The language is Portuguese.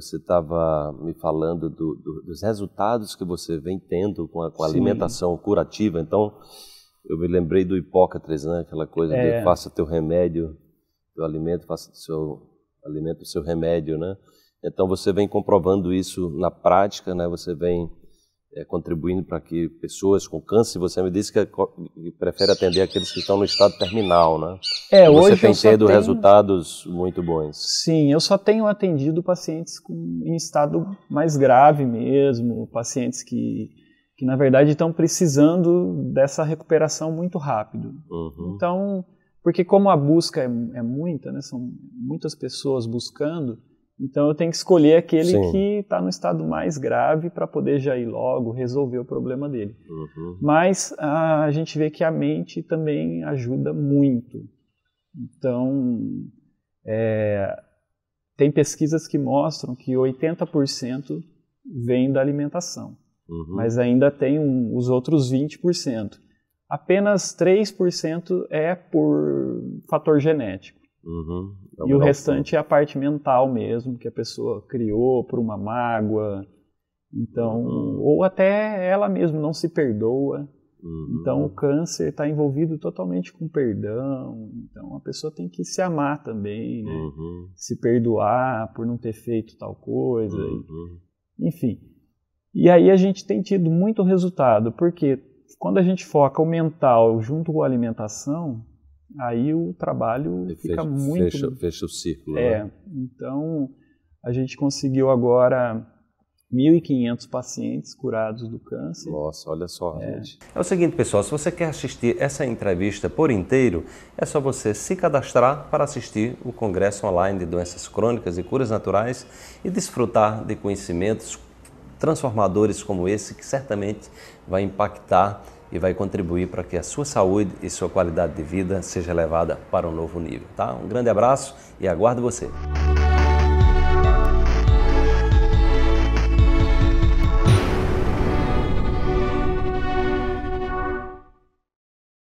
Você estava me falando do, do, dos resultados que você vem tendo com a, com a alimentação curativa. Então, eu me lembrei do Hipócrates, né? Aquela coisa é. de faça teu remédio, teu alimento, faça o seu alimento o seu remédio, né? Então, você vem comprovando isso na prática, né? Você vem é, contribuindo para que pessoas com câncer, você me disse que, é que prefere atender aqueles que estão no estado terminal, né? É, você hoje tem tido tenho... resultados muito bons. Sim, eu só tenho atendido pacientes com, em estado mais grave mesmo, pacientes que, que na verdade estão precisando dessa recuperação muito rápido. Uhum. Então, porque como a busca é, é muita, né, são muitas pessoas buscando, então eu tenho que escolher aquele Sim. que está no estado mais grave para poder já ir logo resolver o problema dele. Uhum. Mas a, a, gente vê que a mente também ajuda muito. Então é, tem pesquisas que mostram que 80% vem da alimentação, uhum. mas ainda tem um, os outros 20%. Apenas 3% é por fator genético. Uhum. É e o restante é a parte mental mesmo, que a pessoa criou por uma mágoa. Então, uhum. ou até ela mesma não se perdoa. Uhum. Então, o câncer está envolvido totalmente com perdão. Então, a pessoa tem que se amar também, né? Uhum. Se perdoar por não ter feito tal coisa. Uhum. enfim. E aí a gente tem tido muito resultado, porque quando a gente foca o mental junto com a alimentação, aí o trabalho e fica fecha, muito... Fecha, fecha o círculo. É, né? então a gente conseguiu agora 1.500 pacientes curados do câncer. Nossa, olha só, é. gente. É o seguinte, pessoal, se você quer assistir essa entrevista por inteiro, é só você se cadastrar para assistir o Congresso Online de Doenças Crônicas e Curas Naturais e desfrutar de conhecimentos transformadores como esse, que certamente vai impactar e vai contribuir para que a sua saúde e sua qualidade de vida seja levada para um novo nível. Tá? Um grande abraço e aguardo você.